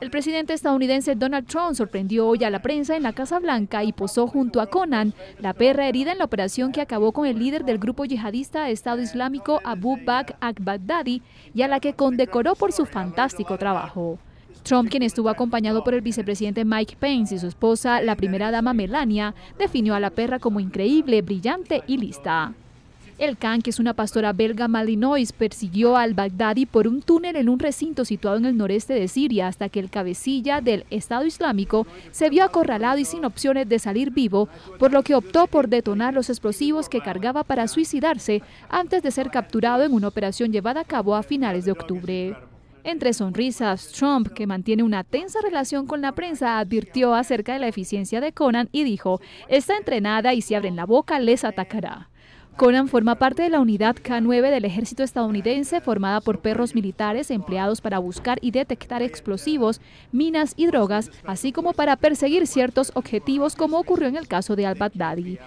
El presidente estadounidense Donald Trump sorprendió hoy a la prensa en la Casa Blanca y posó junto a Conan, la perra herida en la operación que acabó con el líder del grupo yihadista Estado Islámico Abu Bakr al-Baghdadi y a la que condecoró por su fantástico trabajo. Trump, quien estuvo acompañado por el vicepresidente Mike Pence y su esposa, la primera dama Melania, definió a la perra como increíble, brillante y lista. El Khan, que es una pastora belga malinois, persiguió al Baghdadi por un túnel en un recinto situado en el noreste de Siria hasta que el cabecilla del Estado Islámico se vio acorralado y sin opciones de salir vivo, por lo que optó por detonar los explosivos que cargaba para suicidarse antes de ser capturado en una operación llevada a cabo a finales de octubre. Entre sonrisas, Trump, que mantiene una tensa relación con la prensa, advirtió acerca de la eficiencia de Conan y dijo, está entrenada y si abren la boca les atacará. Conan forma parte de la unidad K9 del ejército estadounidense formada por perros militares empleados para buscar y detectar explosivos, minas y drogas, así como para perseguir ciertos objetivos como ocurrió en el caso de al-Baghdadi.